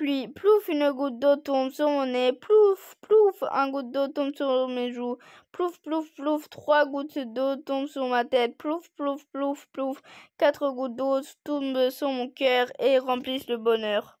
Puis Plouf, une goutte d'eau tombe sur mon nez. Plouf, plouf, un goutte d'eau tombe sur mes joues. Plouf, plouf, plouf, trois gouttes d'eau tombent sur ma tête. Plouf, plouf, plouf, plouf, quatre gouttes d'eau tombent sur mon cœur et remplissent le bonheur.